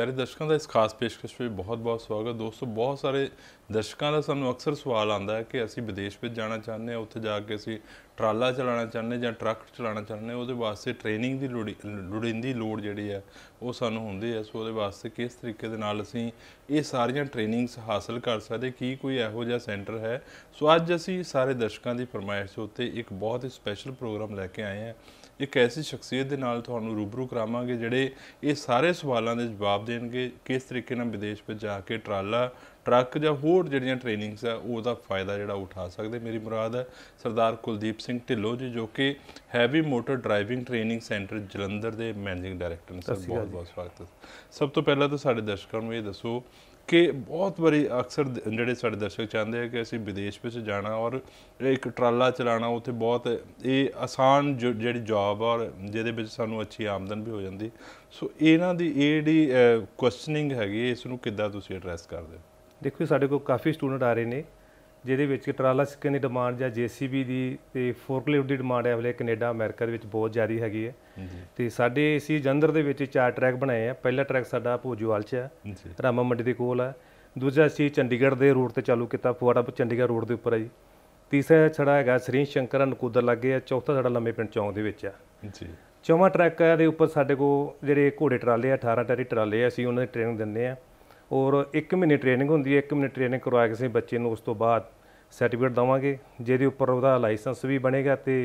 ਪਿਆਰੇ ਦਰਸ਼ਕਾਂ ਦਾ ਇਸ ਖਾਸ ਪੇਸ਼ਕਸ਼ ਵਿੱਚ ਬਹੁਤ-ਬਹੁਤ ਸਵਾਗਤ ਦੋਸਤੋ ਬਹੁਤ ਸਾਰੇ ਦਰਸ਼ਕਾਂ ਦਾ ਸਾਨੂੰ ਅਕਸਰ ਸਵਾਲ ਆਉਂਦਾ ਹੈ ਕਿ ਅਸੀਂ ਵਿਦੇਸ਼ ਵਿੱਚ ਜਾਣਾ ਚਾਹੁੰਦੇ ਹਾਂ ਉੱਥੇ ਜਾ ਕੇ ਅਸੀਂ ਟਰਾਲਾ ਚਲਾਉਣਾ ਚਾਹੁੰਦੇ ਜਾਂ ਟਰੱਕ ਚਲਾਉਣਾ ਚਾਹੁੰਦੇ ਉਹਦੇ ਵਾਸਤੇ ਟ੍ਰੇਨਿੰਗ ਦੀ ਲੋੜੀਂਦੀ ਲੋੜ ਜਿਹੜੀ ਆ ਉਹ ਸਾਨੂੰ ਹੁੰਦੀ ਹੈ ਸੋ ਉਹਦੇ ਵਾਸਤੇ ਕਿਸ ਤਰੀਕੇ ਦੇ ਨਾਲ ਅਸੀਂ ਇਹ ਸਾਰੀਆਂ ਟ੍ਰੇਨਿੰਗਸ ਹਾਸਲ ਕਰ ਸਕਦੇ ਕੀ ਕੋਈ ਇਹੋ ਜਿਹਾ ਸੈਂਟਰ ਹੈ ਸੋ ਅੱਜ ਅਸੀਂ ਸਾਰੇ ਦਰਸ਼ਕਾਂ ਦੀ ਫਰਮਾਇਸ਼ ਉੱਤੇ ਇੱਕ ਬਹੁਤ ਹੀ ਸਪੈਸ਼ਲ ਪ੍ਰੋਗਰਾਮ ਲੈ ਕੇ ਆਏ ਹਾਂ ਇੱਕ ਐਸੀ ਸ਼ਖਸੀਅਤ ਦੇ ਨਾਲ ਤੁਹਾਨੂੰ ਰੂਬਰੂ ਕਰਾਵਾਂਗੇ ਜਿਹੜੇ ਇਹ ਸਾਰੇ ਸਵਾਲਾਂ ਦੇ ਜਵਾਬ ਦੇਣਗੇ ਕਿਸ ਤਰੀਕੇ ਨਾਲ ਵਿਦੇਸ਼ ਵਿੱਚ ਜਾ ਕੇ ਟਰਾਲਾ ਟਰੱਕ ਜਾਂ ਹੋਰ ਜਿਹੜੀਆਂ ਟ੍ਰੇਨਿੰਗਸ ਆ ਉਹਦਾ ਫਾਇਦਾ ਜਿਹੜਾ ਉਠਾ ਸਕਦੇ ਮੇਰੀ ਮੁਰਾਦ ਹੈ ਸਰਦਾਰ ਕੁਲਦੀਪ ਸਿੰਘ ਢਿੱਲੋਂ ਜੀ ਜੋ ਕਿ heavy motor driving training centre Jalandhar ਦੇ ਮੈਨੇਜਿੰਗ ਡਾਇਰੈਕਟਰ ਨੇ ਸਰ ਬਹੁਤ ਬਹੁਤ ਸਵਾਗਤ ਸਭ ਤੋਂ ਪਹਿਲਾਂ ਤਾਂ ਸਾਡੇ ਦਰਸ਼ਕਾਂ ਨੂੰ ਇਹ ਦੱਸੋ ਕਿ ਬਹੁਤ ਵਾਰੀ ਅਕਸਰ ਜਿਹੜੇ ਸਾਡੇ ਦਰਸ਼ਕ ਚਾਹੁੰਦੇ ਆ ਕਿ ਅਸੀਂ ਵਿਦੇਸ਼ ਵਿੱਚ ਜਾਣਾ ਔਰ ਇੱਕ ਟਰਾਲਾ ਚਲਾਣਾ ਉੱਥੇ ਬਹੁਤ ਇਹ ਆਸਾਨ ਜਿਹੜੀ ਜੌਬ ਔਰ ਜਿਹਦੇ ਵਿੱਚ ਸਾਨੂੰ ਅੱਛੀ ਆਮਦਨ ਵੀ ਹੋ ਜਾਂਦੀ ਸੋ ਇਹਨਾਂ ਦੀ ਏਡੀ ਕੁਐਸਚਨਿੰਗ ਹੈਗੀ ਇਸ ਨੂੰ ਕਿੱਦਾਂ ਤੁਸੀਂ ਐਡਰੈਸ ਕਰਦੇ ਹੋ ਦੇਖੋ ਸਾਡੇ ਕੋਲ ਕਾਫੀ ਸਟੂਡੈਂਟ ਆ ਰਹੇ ਨੇ ਜਿਹਦੇ ਵਿੱਚ ਟਰਾਲਾ ਸਿੱਕੇ ਦੀ ਡਿਮਾਂਡ ਜਾਂ ਜੀਸੀਬੀ ਦੀ ਤੇ ਫੋਰਕਲਿਫਟ ਦੀ ਡਿਮਾਂਡ ਹੈ ਹਲੇ ਕੈਨੇਡਾ ਅਮਰੀਕਾ ਦੇ ਵਿੱਚ ਬਹੁਤ ਜ਼ਿਆਦੀ ਹੈਗੀ ਹੈ ਤੇ ਸਾਡੇ ਅਸੀਂ ਜੰਦਰ ਦੇ ਵਿੱਚ ਚਾਰ ਟਰੈਕ ਬਣਾਏ ਆ ਪਹਿਲਾ ਟਰੈਕ ਸਾਡਾ ਭੋਜੂਵਾਲ 'ਚ ਹੈ ਰਾਮਾ ਮੰਡੀ ਦੇ ਕੋਲ ਹੈ ਦੂਜਾ ਸੀ ਚੰਡੀਗੜ੍ਹ ਦੇ ਰੋਡ ਤੇ ਚਾਲੂ ਕੀਤਾ ਫੁਆੜਾ ਚੰਡੀਗੜ੍ਹ ਰੋਡ ਦੇ ਉੱਪਰ ਹੈ ਜੀ ਤੀਸਰਾ ਛੜਾ ਹੈਗਾ ਸ੍ਰੀ ਸ਼ੰਕਰ ਨਕੂਦਰ ਲੱਗੇ ਆ ਚੌਥਾ ਸਾਡਾ ਲੰਮੇ ਪਿੰਡ ਚੌਂਕ ਦੇ ਵਿੱਚ ਆ ਜੀ ਚੌਵਾਂ ਟਰੈਕ ਦੇ ਉੱਪਰ ਸਾਡੇ ਕੋਲ ਜਿਹੜੇ ਘੋੜੇ ਟਰਾਲੇ ਆ 18 ਟਰੀ ਟਰਾਲੇ ਆ ਸੀ ਉਹਨਾਂ ਦੀ ਟ੍ਰੇਨਿੰਗ ਦਿੰਦੇ ਆ ਔਰ 1 ਮਹੀਨੇ ਟ੍ਰੇਨਿੰਗ ਹੁੰਦੀ ਹੈ 1 ਮਹੀਨੇ ਟ੍ਰੇਨਿੰਗ ਕਰਵਾ ਕੇ ਅਸੀਂ ਬੱਚੇ ਨੂੰ ਉਸ ਤੋਂ ਬਾਅਦ ਸਰਟੀਫਿਕੇਟ ਦਵਾਂਗੇ ਜਿਹਦੇ ਉੱਪਰ ਉਹਦਾ ਲਾਇਸੈਂਸ ਵੀ ਬਣੇਗਾ ਤੇ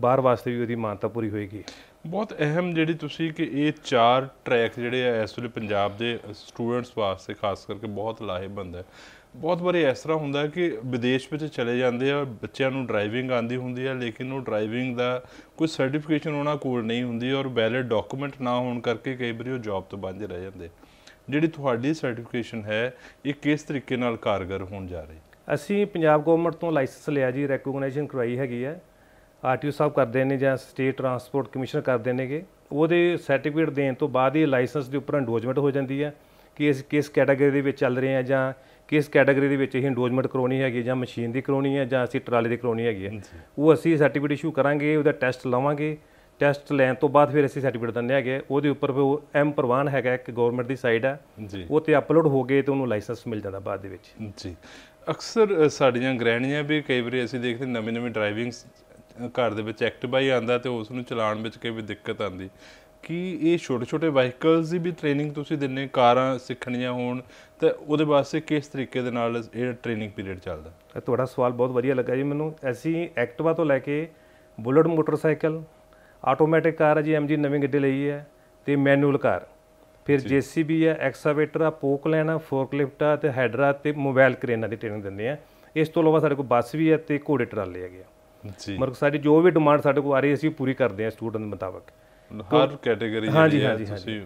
ਬਾਹਰ ਵਾਸਤੇ ਵੀ ਉਹਦੀ ਮਾਨਤਾ ਪੂਰੀ ਹੋਏਗੀ ਬਹੁਤ ਅਹਿਮ ਜਿਹੜੀ ਤੁਸੀਂ ਕਿ ਇਹ ਚਾਰ ਟਰੈਕ ਜਿਹੜੇ ਆ ਇਸ ਵੇਲੇ ਪੰਜਾਬ ਦੇ ਸਟੂਡੈਂਟਸ ਵਾਸਤੇ ਖਾਸ ਕਰਕੇ ਬਹੁਤ ਲਾਹੇਵੰਦ ਹੈ ਬਹੁਤ ਵਾਰੀ ਇਸ ਤਰ੍ਹਾਂ ਹੁੰਦਾ ਕਿ ਵਿਦੇਸ਼ ਵਿੱਚ ਚਲੇ ਜਾਂਦੇ ਆ ਬੱਚਿਆਂ ਨੂੰ ਡਰਾਈਵਿੰਗ ਆਂਦੀ ਹੁੰਦੀ ਆ ਲੇਕਿਨ ਉਹ ਡਰਾਈਵਿੰਗ ਦਾ ਕੋਈ ਸਰਟੀਫਿਕੇਸ਼ਨ ਉਹਨਾਂ ਕੋਲ ਨਹੀਂ ਹੁੰਦੀ ਔਰ ਵੈਲਿਡ ਡਾਕੂਮੈਂਟ ਨਾ ਹੋਣ ਕਰਕੇ ਕਈ ਵਾਰੀ ਉਹ ਜੌਬ ਤੋਂ ਬਾਂਝੇ ਰਹਿ ਜਾਂਦੇ ਆ ਜਿਹੜੀ ਤੁਹਾਡੀ ਸਰਟੀਫਿਕੇਸ਼ਨ ਹੈ ਇਹ ਕਿਸ ਤਰੀਕੇ ਨਾਲ ਕਾਰਗਰ ਹੋਣ ਜਾ ਰਹੀ ਅਸੀਂ ਪੰਜਾਬ ਗਵਰਨਮੈਂਟ ਤੋਂ ਲਾਇਸੈਂਸ ਲਿਆ ਜੀ ਰੈਕਗਨਾਈਜ਼ੇਸ਼ਨ ਕਰਵਾਈ ਹੈਗੀ ਹੈ ਆਰਟੀਓ ਸਾਹਿਬ ਕਰਦੇ ਨੇ ਜਾਂ ਸਟੇਟ ਟਰਾਂਸਪੋਰਟ ਕਮਿਸ਼ਨਰ ਕਰਦੇ ਨੇਗੇ ਉਹਦੇ ਸਰਟੀਫਿਕੇਟ ਦੇਣ ਤੋਂ ਬਾਅਦ ਇਹ ਲਾਇਸੈਂਸ ਦੇ ਉੱਪਰ ਐਂਡੋਜਮੈਂਟ ਹੋ ਜਾਂਦੀ ਹੈ ਕਿ ਇਸ ਕਿਸ ਕੈਟਾਗਰੀ ਦੇ ਵਿੱਚ ਚੱਲ ਰਹੇ ਆ ਜਾਂ ਕਿਸ ਕੈਟਾਗਰੀ ਦੇ ਵਿੱਚ ਇਹ ਐਂਡੋਜਮੈਂਟ ਕਰਾਉਣੀ ਹੈਗੀ ਜਾਂ ਮਸ਼ੀਨ ਦੀ ਕਰਾਉਣੀ ਹੈ ਜਾਂ ਅਸੀਂ ਟਰਾਲੀ ਦੀ ਕਰਾਉਣੀ ਹੈਗੀ ਉਹ ਅਸੀਂ ਸਰਟੀਫਿਕੇਟ ਇਸ਼ੂ ਕਰਾਂਗੇ ਉਹਦਾ ਟੈਸਟ ਲਵਾਂਗੇ ਟੈਸਟ ਲੈਣ ਤੋਂ ਬਾਅਦ ਫਿਰ ਅਸੀਂ ਸਰਟੀਫਿਕੇਟ ਦਿੰਦੇ ਹੈਗੇ ਉਹਦੇ ਉੱਪਰ ਉਹ ਐਮ ਪ੍ਰਵਾਨ ਹੈਗਾ ਇੱਕ ਗਵਰਨਮੈਂਟ ਦੀ ਸਾਈਡ ਹੈ ਉਹ ਤੇ ਅਪਲੋਡ ਹੋ ਗਏ ਤੇ ਉਹਨੂੰ ਲਾਇਸੈਂਸ ਮਿਲ ਜਾਂਦਾ ਬਾਅਦ ਦੇ ਵਿੱਚ ਜੀ ਅਕਸਰ ਸਾਡੀਆਂ ਗ੍ਰਹਿਣੀਆਂ ਵੀ ਕਈ ਵਾਰੀ ਅਸੀਂ ਦੇਖਦੇ ਨਵੇਂ ਨਵੇਂ ਡਰਾਈਵਿੰਗ ਘਰ ਦੇ ਵਿੱਚ ਐਕਟਿਵਾ ਹੀ ਆਂਦਾ ਤੇ ਉਸ ਨੂੰ ਚਲਾਉਣ ਵਿੱਚ ਕਈ ਵੀ ਦਿੱਕਤ ਆਂਦੀ ਕੀ ਇਹ ਛੋਟੇ ਛੋਟੇ ਵਾਹੀਕਲਸ ਦੀ ਵੀ ਟ੍ਰੇਨਿੰਗ ਤੁਸੀਂ ਦਿੰਨੇ ਕਾਰਾਂ ਸਿੱਖਣੀਆਂ ਹੋਣ ਤੇ ਉਹਦੇ ਵਾਸਤੇ ਕਿਸ ਤਰੀਕੇ ਦੇ ਨਾਲ ਇਹ ਟ੍ਰੇਨਿੰਗ ਪੀਰੀਅਡ ਚੱਲਦਾ ਤੁਹਾਡਾ ਸਵਾਲ ਬਹੁਤ ਵਧੀਆ ਲੱਗਾ ਜੀ ਮੈਨੂੰ ਅਸੀਂ ਐਕਟਿਵਾ ਤੋਂ ਲੈ ਕੇ ਬੁਲਟ ਮੋਟਰਸਾਈਕਲ ਆਟੋਮੈਟਿਕ ਕਾਰ ਹੈ ਜੀ ਐਮਜੀ ਨਵੀਂ ਗੱਡੀ ਲਈ ਹੈ ਤੇ ਮੈਨੂਅਲ ਕਾਰ ਫਿਰ ਜੀਸੀਬੀ ਹੈ ਐਕਸਾਵੇਟਰ ਆ ਪੋਕਲੈਨ ਆ ਫੋਰਕਲਿਫਟ ਆ ਤੇ ਹੈਡਰਾ ਤੇ ਮੋਬਾਈਲ ਕਰੇਨਾਂ ਦੀ ਟ੍ਰੇਨਿੰਗ ਦਿੰਦੇ ਆ ਇਸ ਤੋਂ ਇਲਾਵਾ ਸਾਡੇ ਕੋਲ ਬੱਸ ਵੀ ਹੈ ਤੇ ਘੋੜੇ ਟਰਾਲੇ ਹੈਗੇ ਆ ਜੀ ਮਰਕ ਸਾਡੀ ਜੋ ਵੀ ਡਿਮਾਂਡ ਸਾਡੇ ਕੋਲ ਆ ਰਹੀ ਅਸੀਂ ਪੂਰੀ ਕਰਦੇ ਆ ਸਟੂਡੈਂਟ ਮੁਤਾਬਕ ਹਰ ਕੈਟਾਗਰੀ ਹਾਂਜੀ ਹਾਂਜੀ ਹਾਂਜੀ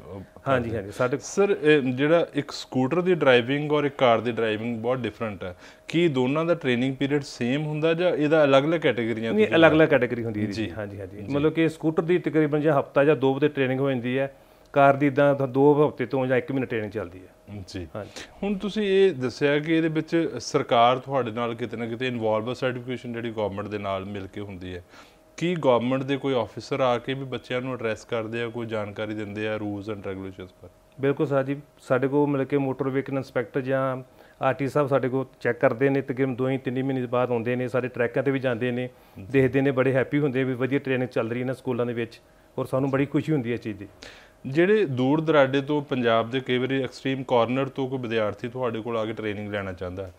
ਹਾਂਜੀ ਹਾਂਜੀ ਸਾਡੇ ਸਰ ਜਿਹੜਾ ਇੱਕ ਸਕੂਟਰ ਦੀ ਡਰਾਈਵਿੰਗ ਔਰ ਇੱਕ ਕਾਰ ਦੀ ਡਰਾਈਵਿੰਗ ਬਹੁਤ ਡਿਫਰੈਂਟ ਹੈ ਕੀ ਦੋਨਾਂ ਦਾ ਟ੍ਰੇਨਿੰਗ ਪੀਰੀਅਡ ਸੇਮ ਹੁੰਦਾ ਜਾਂ ਇਹਦਾ ਅਲੱਗ-ਅਲੱਗ ਕੈਟਾਗਰੀਆਂ ਨਹੀਂ ਅਲੱਗ-ਅਲੱਗ ਕੈਟਾਗਰੀ ਹੁੰਦੀ ਹੈ ਜੀ ਹਾਂਜੀ ਹਾਂਜੀ ਮਤਲਬ ਕਿ ਸਕੂਟਰ ਦੀ ਤਕਰੀਬਨ ਜਾਂ ਹਫਤਾ ਜਾਂ ਦੋ ਹਫਤੇ ਟ੍ਰੇਨਿੰਗ ਹੋ ਜਾਂਦੀ ਹੈ ਕਾਰ ਦੀ ਤਾਂ ਦੋ ਹਫ਼ਤੇ ਤੋਂ ਜਾਂ 1 ਮਹੀਨਾ ਟ੍ਰੇਨਿੰਗ ਚੱਲਦੀ ਹੈ ਜੀ ਹਾਂਜੀ ਹੁਣ ਤੁਸੀਂ ਇਹ ਦੱਸਿਆ ਕਿ ਇਹਦੇ ਵਿੱਚ ਸਰਕਾਰ ਤੁਹਾਡੇ ਨਾਲ ਕਿਤੇ ਨਾ ਕਿਤੇ ਇਨਵੋਲਵ ਸਰਟੀਫਿਕੇਸ਼ਨ ਜਿਹੜੀ ਗਵਰਨਮੈਂਟ ਦੇ ਨਾਲ ਮਿਲ ਕੇ ਹੁੰਦੀ ਹੈ ਕੀ ਗਵਰਨਮੈਂਟ ਦੇ ਕੋਈ ਆਫੀਸਰ ਆ ਕੇ ਵੀ ਬੱਚਿਆਂ ਨੂੰ ਐਡਰੈਸ ਕਰਦੇ ਆ ਕੋਈ ਜਾਣਕਾਰੀ ਦਿੰਦੇ ਆ ਰੂਲਸ ਐਂਡ ਰੈਗੂਲੇਸ਼ਨਸ ਪਰ ਬਿਲਕੁਲ ਸਰ ਜੀ ਸਾਡੇ ਕੋਲ ਮਿਲ ਕੇ ਮੋਟਰ ਵਹੀਕਲ ਇਨਸਪੈਕਟਰ ਜਾਂ ਆਰਟੀ ਸਾਹਿਬ ਸਾਡੇ ਕੋਲ ਚੈੱਕ ਕਰਦੇ ਨੇ ਤਕਰੀਬਨ 2 3 ਮਹੀਨੇ ਬਾਅਦ ਆਉਂਦੇ ਨੇ ਸਾਡੇ ਟਰੈਕਾਂ ਤੇ ਵੀ ਜਾਂਦੇ ਨੇ ਦੇਖਦੇ ਨੇ ਬੜੇ ਹੈਪੀ ਹੁੰਦੇ ਵੀ ਵਧੀਆ ਟ੍ਰੇਨਿੰਗ ਚੱਲ ਰਹੀ ਹੈ ਨਾ ਸਕੂਲਾਂ ਦੇ ਵਿੱਚ ਔਰ ਸਾਨੂੰ ਬੜੀ ਖੁਸ਼ੀ ਹੁੰਦੀ ਹੈ ਇਸ ਚੀਜ਼ ਦੀ ਜਿਹੜੇ ਦੂਰ ਦਰਾਡੇ ਤੋਂ ਪੰਜਾਬ ਦੇ ਕਈ ਵਾਰੀ ਐਕਸਟ੍ਰੀਮ ਕਾਰਨਰ ਤੋਂ ਕੋਈ ਵਿਦਿਆਰਥੀ ਤੁਹਾਡੇ ਕੋਲ ਆ ਕੇ ਟ੍ਰੇਨਿੰਗ ਲੈਣਾ ਚਾਹੁੰਦਾ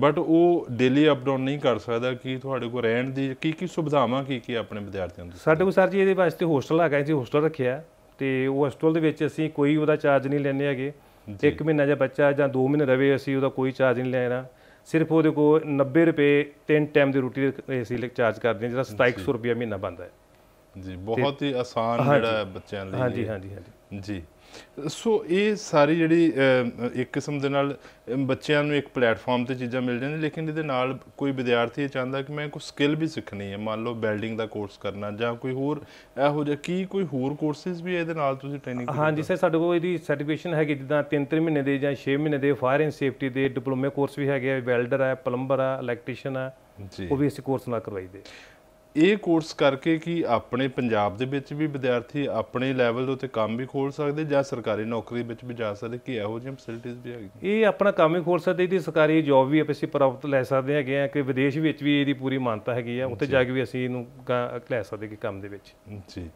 ਬਟ ਉਹ ਡੇਲੀ ਅਪਡਾਊਨ ਨਹੀਂ ਕਰ ਸਕਦਾ ਕਿ ਤੁਹਾਡੇ ਕੋਲ ਰਹਿਣ ਦੀ ਕੀ ਕੀ ਸੁਵਿਧਾਵਾਂ ਕੀ ਕੀ ਆਪਣੇ ਵਿਦਿਆਰਥੀਆਂ ਨੂੰ ਸਾਡੇ ਕੋਲ ਸਰ ਜੀ ਇਹਦੇ ਵਾਸਤੇ ਹੋਸਟਲ ਹੈਗਾ ਜੀ ਹੋਸਟਲ ਰੱਖਿਆ ਤੇ ਉਹ ਹੋਸਟਲ ਦੇ ਵਿੱਚ ਅਸੀਂ ਕੋਈ ਉਹਦਾ ਚਾਰਜ ਨਹੀਂ ਲੈਣੇ ਹੈਗੇ ਇੱਕ ਮਹੀਨਾ ਜਾਂ ਬੱਚਾ ਜਾਂ 2 ਮਹੀਨੇ ਰਵੇ ਅਸੀਂ ਉਹਦਾ ਕੋਈ ਚਾਰਜ ਨਹੀਂ ਲੈਣਾ ਸਿਰਫ ਉਹਦੇ ਕੋਲ 90 ਰੁਪਏ ਤਿੰਨ ਟਾਈਮ ਦੀ ਰੋਟੀ ਅਸੀਂ ਚਾਰਜ ਕਰਦੇ ਹਾਂ ਜਿਹੜਾ 2700 ਰੁਪਏ ਮਹੀਨਾ ਬਣਦਾ ਹੈ ਜੀ ਬਹੁਤ ਹੀ ਆਸਾਨ ਜਿਹੜਾ ਹੈ ਬੱਚਿਆਂ ਲਈ ਹਾਂਜੀ ਹਾਂਜੀ ਹਾਂਜੀ ਜੀ ਸੋ ਇਹ ਸਾਰੀ ਜਿਹੜੀ ਇੱਕ ਕਿਸਮ ਦੇ ਨਾਲ ਬੱਚਿਆਂ ਨੂੰ ਇੱਕ ਪਲੇਟਫਾਰਮ ਤੇ ਚੀਜ਼ਾਂ ਮਿਲ ਜਾਂਦੀਆਂ ਲੇਕਿਨ ਇਹਦੇ ਨਾਲ ਕੋਈ ਵਿਦਿਆਰਥੀ ਇਹ ਚਾਹੁੰਦਾ ਕਿ ਮੈਂ ਕੋਈ ਸਕਿੱਲ ਵੀ ਸਿੱਖਣੀ ਹੈ ਮੰਨ ਲਓ ਬਿਲਡਿੰਗ ਦਾ ਕੋਰਸ ਕਰਨਾ ਜਾਂ ਕੋਈ ਹੋਰ ਇਹੋ ਜਿਹਾ ਕੀ ਕੋਈ ਹੋਰ ਕੋਰਸਸ ਵੀ ਇਹਦੇ ਨਾਲ ਤੁਸੀਂ ਟ੍ਰੇਨਿੰਗ ਹਾਂਜੀ ਸਰ ਸਾਡੇ ਕੋਲ ਇਹਦੀ ਸਰਟੀਫਿਕੇਸ਼ਨ ਹੈਗੀ ਜਿੱਦਾਂ 3-3 ਮਹੀਨੇ ਦੇ ਜਾਂ 6 ਮਹੀਨੇ ਦੇ ਫਾਇਰ ਐਂਡ ਸੇਫਟੀ ਦੇ ਡਿਪਲੋਮੇ ਕੋਰਸ ਵੀ ਹੈਗੇ ਵੈਲਡਰ ਆ ਪਲੰਬਰ ਆ ਇਲੈਕਟ੍ਰੀਸ਼ੀਅਨ ਆ ਉਹ ਵੀ ਅਸੀਂ ਕੋਰਸ ਨਾਲ ਕਰਵਾਈਦੇ ਇਹ ਕੋਰਸ ਕਰਕੇ ਕਿ ਆਪਣੇ ਪੰਜਾਬ ਦੇ ਵਿੱਚ ਵੀ ਵਿਦਿਆਰਥੀ ਆਪਣੇ ਲੈਵਲ ਦੇ ਉੱਤੇ ਕੰਮ ਵੀ ਖੋਲ ਸਕਦੇ ਜਾਂ ਸਰਕਾਰੀ ਨੌਕਰੀ ਵਿੱਚ ਵੀ ਜਾ ਸਕਦੇ ਕਿ ਇਹੋ ਜਿਹੀਆਂ ਫੈਸਿਲਿਟੀਆਂ ਵੀ ਹੈਗੀਆਂ ਇਹ ਆਪਣਾ ਕੰਮ ਹੀ ਖੋਲ ਸਕਦੇ ਇਹਦੀ ਸਰਕਾਰੀ ਜੌਬ ਵੀ ਅਸੀਂ ਪ੍ਰਾਪਤ ਲੈ ਸਕਦੇ ਹੈਗੇ ਆ ਕਿ ਵਿਦੇਸ਼ ਵਿੱਚ ਵੀ ਇਹਦੀ ਪੂਰੀ ਮਾਨਤਾ ਹੈਗੀ ਆ ਉੱਥੇ ਜਾ ਕੇ ਵੀ ਅਸੀਂ ਇਹਨੂੰ ਲੈ ਸਕਦੇ ਕਿ ਕੰਮ ਦੇ ਵਿੱਚ ਜੀ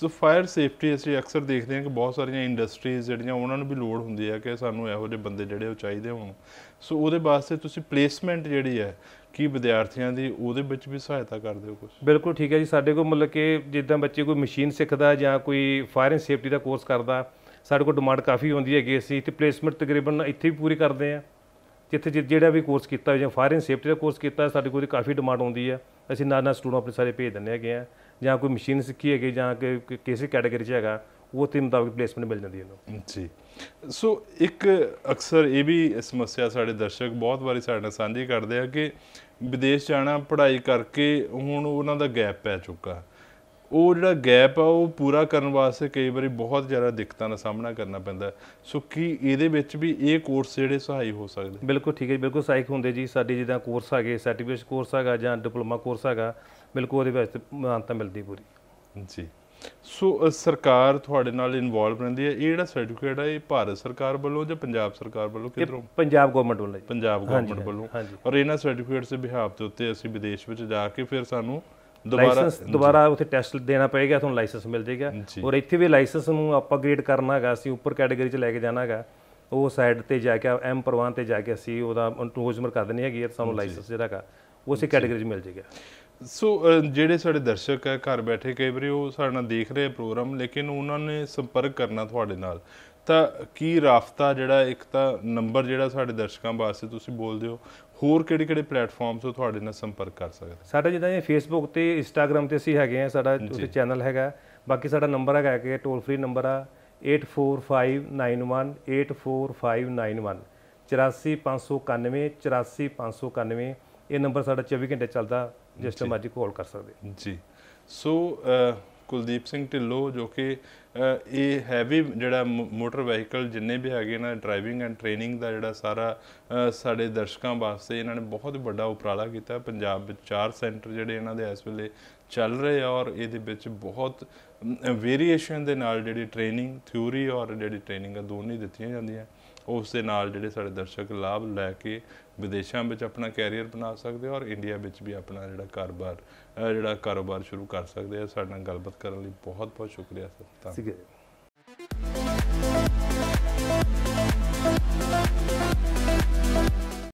ਸੋ ਫਾਇਰ ਸੇਫਟੀ ਅਸੀਂ ਅਕਸਰ ਦੇਖਦੇ ਹਾਂ ਕਿ ਬਹੁਤ ਸਾਰੀਆਂ ਇੰਡਸਟਰੀਜ਼ ਜਿਹੜੀਆਂ ਉਹਨਾਂ ਨੂੰ ਵੀ ਲੋੜ ਹੁੰਦੀ ਹੈ ਕਿ ਸਾਨੂੰ ਇਹੋ ਜਿਹੇ ਬੰਦੇ ਜਿਹੜੇ ਉਹ ਚਾਹੀਦੇ ਹੋਣ ਸੋ ਉਹਦੇ ਵਾਸਤੇ ਤੁਸੀਂ ਪਲੇਸਮੈਂਟ ਜਿਹੜੀ ਹੈ ਕੀ ਵਿਦਿਆਰਥੀਆਂ ਦੀ ਉਹਦੇ ਵਿੱਚ ਵੀ ਸਹਾਇਤਾ ਕਰਦੇ ਹੋ ਕੁਝ ਬਿਲਕੁਲ ਠੀਕ ਹੈ ਜੀ ਸਾਡੇ ਕੋਲ ਮਤਲਬ ਕਿ ਜਿੱਦਾਂ ਬੱਚੇ ਕੋਈ ਮਸ਼ੀਨ ਸਿੱਖਦਾ ਜਾਂ ਕੋਈ ਫਾਇਰ ਐਂਡ ਸੇਫਟੀ ਦਾ ਕੋਰਸ ਕਰਦਾ ਸਾਡੇ ਕੋਲ ਡਿਮਾਂਡ ਕਾਫੀ ਹੁੰਦੀ ਕਿ ਅਸੀਂ ਇੱਥੇ ਪਲੇਸਮੈਂਟ ਤਕਰੀਬਨ ਇੱਥੇ ਵੀ ਪੂਰੀ ਕਰਦੇ ਆ ਜਿੱਥੇ ਜਿਹੜਾ ਵੀ ਕੋਰਸ ਕੀਤਾ ਜਾਂ ਫਾਇਰ ਐਂਡ ਸੇਫਟੀ ਦਾ ਕੋਰਸ ਕੀਤਾ ਸਾਡੇ ਕੋਲ ਕਾਫੀ ਡਿਮਾਂਡ ਹੁੰਦੀ ਹੈ ਅਸੀਂ ਨਾਲ ਨਾਲ ਸਟੂਡੈਂਟ ਆਪਣੇ ਸਾਰੇ ਭੇਜ ਦਿੰਦੇ ਹੈਗੇ ਆ ਜਾਂ ਕੋਈ ਮਸ਼ੀਨ ਸਿੱਖੀ ਹੈਗੇ ਜਾਂ ਕਿਸੇ ਕੈਟਾਗਰੀ 'ਚ ਹੈਗਾ ਉਹ ਤੇ ਮੁਤਾਬਕ ਪਲੇਸਮੈਂਟ ਮਿਲ ਜਾਂਦੀ ਹੈ ਇਹਨੂੰ ਜੀ ਸੋ ਇੱਕ ਅਕਸਰ ਇਹ ਵੀ ਸਮੱਸਿਆ ਸਾਡੇ ਦਰਸ਼ਕ ਬਹੁਤ ਵਾਰੀ ਸਾਡੇ ਨਾਲ ਸਾਂਝੀ ਕਰਦੇ ਆ ਕਿ ਵਿਦੇਸ਼ ਜਾਣਾ ਪੜ੍ਹਾਈ ਕਰਕੇ ਹੁਣ ਉਹਨਾਂ ਦਾ ਗੈਪ ਪੈ ਚੁੱਕਾ ਉਹ ਜਿਹੜਾ ਗੈਪ ਆ ਉਹ ਪੂਰਾ ਕਰਨ ਵਾਸਤੇ ਕਈ ਵਾਰੀ ਬਹੁਤ ਜ਼ਿਆਦਾ ਦਿੱਕਤਾਂ ਦਾ ਸਾਹਮਣਾ ਕਰਨਾ ਪੈਂਦਾ ਸੋ ਕੀ ਇਹਦੇ ਵਿੱਚ ਵੀ ਇਹ ਕੋਰਸ ਜਿਹੜੇ ਸਹਾਈ ਹੋ ਸਕਦੇ ਬਿਲਕੁਲ ਠੀਕ ਹੈ ਬਿਲਕੁਲ ਸਹਾਇਕ ਹੁੰਦੇ ਜੀ ਸਾਡੇ ਜਿਹੜਾ ਕੋਰਸ ਹੈਗੇ ਸਰਟੀਫਿਕੇਟ ਕੋਰਸ ਹੈਗਾ ਜਾਂ ਡਿਪਲੋਮਾ ਕੋਰਸ ਹੈਗਾ ਬਿਲਕੁਲ ਉਹਦੇ ਵਿੱਚ ਮਾਨਤਾ ਮਿਲਦੀ ਪੂਰੀ ਜੀ ਸੋ ਸਰਕਾਰ ਤੁਹਾਡੇ ਨਾਲ ਇਨਵੋਲਵ ਰਹਿੰਦੀ ਹੈ ਇਹ ਜਿਹੜਾ ਸਰਟੀਫਿਕੇਟ ਹੈ ਇਹ ਭਾਰਤ ਸਰਕਾਰ ਵੱਲੋਂ ਜਾਂ ਪੰਜਾਬ ਸਰਕਾਰ ਵੱਲੋਂ ਕਿਧਰੋਂ ਪੰਜਾਬ ਗਵਰਨਮੈਂਟ ਵੱਲੋਂ ਪੰਜਾਬ ਗਵਰਨਮੈਂਟ ਵੱਲੋਂ ਔਰ ਇਹਨਾਂ ਸਰਟੀਫਿਕੇਟਸ ਦੇ ਬਿਹਾਫ ਤੇ ਉੱਤੇ ਅਸੀਂ ਵਿਦੇਸ਼ ਵਿੱਚ ਜਾ ਕੇ ਫਿਰ ਸਾਨੂੰ ਦੁਬਾਰਾ ਦੁਬਾਰਾ ਉੱਥੇ ਟੈਸਟ ਦੇਣਾ ਪਏਗਾ ਤੁਹਾਨੂੰ ਲਾਇਸੈਂਸ ਮਿਲ ਜੇਗਾ ਔਰ ਇੱਥੇ ਵੀ ਲਾਇਸੈਂਸ ਨੂੰ ਅਪਗ੍ਰੇਡ ਕਰਨਾ ਹੈਗਾ ਅਸੀਂ ਉੱਪਰ ਕੈਟਾਗਰੀ 'ਚ ਲੈ ਕੇ ਜਾਣਾ ਹੈਗਾ ਉਹ ਸਾਈਡ ਤੇ ਜਾ ਕੇ ਐਮ ਪ੍ਰਵਾਨ ਤੇ ਜਾ ਕੇ ਅਸੀਂ ਉਹਦਾ ਟੋਜ਼ਮਰ ਕਰ ਹੈਗੀ ਹੈਗੇ ਸਾਨੂੰ ਲਾਇਸੈਂਸ ਜਿਹੜਾ ਹੈਗਾ ਉਸੇ ਕੈਟਾਗਰੀ 'ਚ ਮਿਲ ਜੇਗਾ ਸੋ ਜਿਹੜੇ ਸਾਡੇ ਦਰਸ਼ਕ ਹੈ ਘਰ ਬੈਠੇ ਕਈ ਵਾਰੀ ਉਹ ਸਾਡੇ ਨਾਲ ਦੇਖ ਰਹੇ ਪ੍ਰੋਗਰਾਮ ਲੇਕਿਨ ਉਹਨਾਂ ਨੇ ਸੰਪਰਕ ਕਰਨਾ ਤੁਹਾਡੇ ਨਾਲ ਤਾਂ ਕੀ ਰਾਫਤਾ ਜਿਹੜਾ ਇੱਕ ਤਾਂ ਨੰਬਰ ਜਿਹੜਾ ਸਾਡੇ ਦਰਸ਼ਕਾਂ ਵਾਸਤੇ ਤੁਸੀਂ ਬੋਲ ਦਿਓ ਹੋਰ ਕਿਹੜੇ ਕਿਹੜੇ ਪਲੇਟਫਾਰਮਸ ਤੋਂ ਤੁਹਾਡੇ ਨਾਲ ਸੰਪਰਕ ਕਰ ਸਕਦੇ ਸਾਡਾ ਜਿਹੜਾ ਇਹ ਫੇਸਬੁੱਕ ਤੇ ਇੰਸਟਾਗ੍ਰam ਤੇ ਅਸੀਂ ਹੈਗੇ ਆ ਸਾਡਾ ਉੱਥੇ ਚੈਨਲ ਹੈਗਾ ਬਾਕੀ ਸਾਡਾ ਨੰਬਰ ਹੈਗਾ ਕਿ ਟੋਲ ਫ੍ਰੀ ਨੰਬਰ ਆ 8459184591 84591 84591 ਇਹ ਨੰਬਰ ਸਾਡਾ 24 ਘੰਟੇ ਚੱਲਦਾ ਜਿਸ ਟਾਈਮ ਮਰਜ਼ੀ ਕਾਲ ਕਰ ਸਕਦੇ ਜੀ ਸੋ ਕੁਲਦੀਪ ਸਿੰਘ ਢਿੱਲੋ ਜੋ ਕਿ ਇਹ ਹੈਵੀ ਜਿਹੜਾ ਮੋਟਰ ਵਹੀਕਲ ਜਿੰਨੇ ਵੀ ਹੈਗੇ ਨਾ ਡਰਾਈਵਿੰਗ ਐਂਡ ਟ੍ਰੇਨਿੰਗ ਦਾ ਜਿਹੜਾ ਸਾਰਾ ਸਾਡੇ ਦਰਸ਼ਕਾਂ ਵਾਸਤੇ ਇਹਨਾਂ ਨੇ ਬਹੁਤ ਵੱਡਾ ਉਪਰਾਲਾ ਕੀਤਾ ਪੰਜਾਬ ਵਿੱਚ ਚਾਰ ਸੈਂਟਰ ਜਿਹੜੇ ਇਹਨਾਂ ਦੇ ਇਸ ਵੇਲੇ ਚੱਲ ਰਹੇ ਆ ਔਰ ਇਹਦੇ ਵਿੱਚ ਬਹੁਤ ਵੇਰੀਏਸ਼ਨ ਦੇ ਨਾਲ ਜਿਹੜੀ ਟ੍ਰੇਨਿੰਗ ਥਿਊਰੀ ਔਰ ਜਿਹੜੀ ਟ੍ਰੇਨਿੰਗ ਆ ਦੋਨੇ ਦਿੱਤੀਆਂ ਜਾਂਦੀਆਂ ਉਸ ਦੇ ਨਾਲ ਜਿਹੜੇ ਸਾਡੇ ਦਰਸ਼ਕ ਲਾਭ ਲੈ ਕੇ ਵਿਦੇਸ਼ਾਂ ਵਿੱਚ ਆਪਣਾ ਕੈਰੀਅਰ ਬਣਾ ਸਕਦੇ ਔਰ ਇੰਡੀਆ ਵਿੱਚ ਵੀ ਆਪਣਾ ਜਿਹੜਾ ਕਾਰੋਬਾਰ ਜਿਹੜਾ ਕਾਰੋਬਾਰ ਸ਼ੁਰੂ ਕਰ ਸਕਦੇ ਆ ਸਾਡੇ ਨਾਲ ਗੱਲਬਾਤ ਕਰਨ ਲਈ ਬਹੁਤ ਬਹੁਤ ਸ਼ੁਕਰੀਆ ਸਰ ਠੀਕ ਹੈ